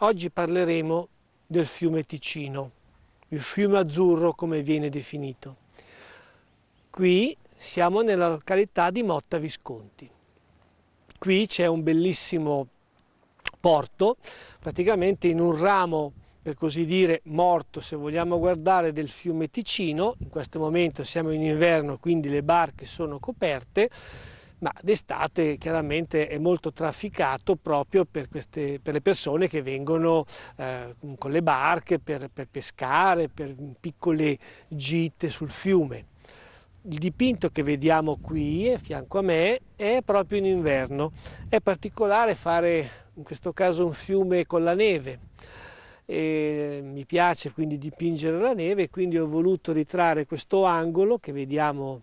Oggi parleremo del fiume Ticino, il fiume azzurro come viene definito. Qui siamo nella località di Motta Visconti. Qui c'è un bellissimo porto, praticamente in un ramo per così dire morto se vogliamo guardare del fiume Ticino, in questo momento siamo in inverno quindi le barche sono coperte, ma d'estate chiaramente è molto trafficato proprio per, queste, per le persone che vengono eh, con le barche per, per pescare, per piccole gite sul fiume. Il dipinto che vediamo qui a fianco a me è proprio in inverno. È particolare fare in questo caso un fiume con la neve. E mi piace quindi dipingere la neve, quindi ho voluto ritrarre questo angolo che vediamo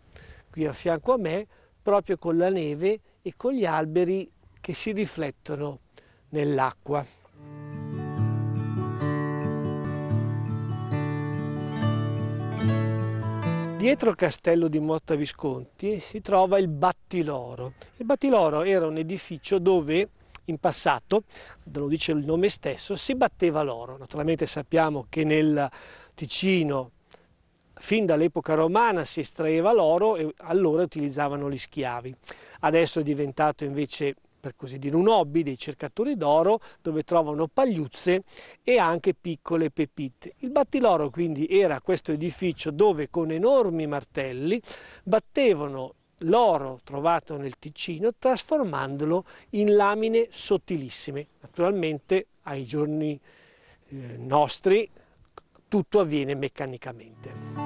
qui a fianco a me proprio con la neve e con gli alberi che si riflettono nell'acqua. Dietro il castello di Motta Visconti si trova il Battiloro. Il Battiloro era un edificio dove in passato, lo dice il nome stesso, si batteva l'oro. Naturalmente sappiamo che nel Ticino fin dall'epoca romana si estraeva l'oro e allora utilizzavano gli schiavi. Adesso è diventato invece per così dire un hobby dei cercatori d'oro dove trovano pagliuzze e anche piccole pepite. Il battiloro quindi era questo edificio dove con enormi martelli battevano l'oro trovato nel Ticino trasformandolo in lamine sottilissime. Naturalmente ai giorni eh, nostri tutto avviene meccanicamente.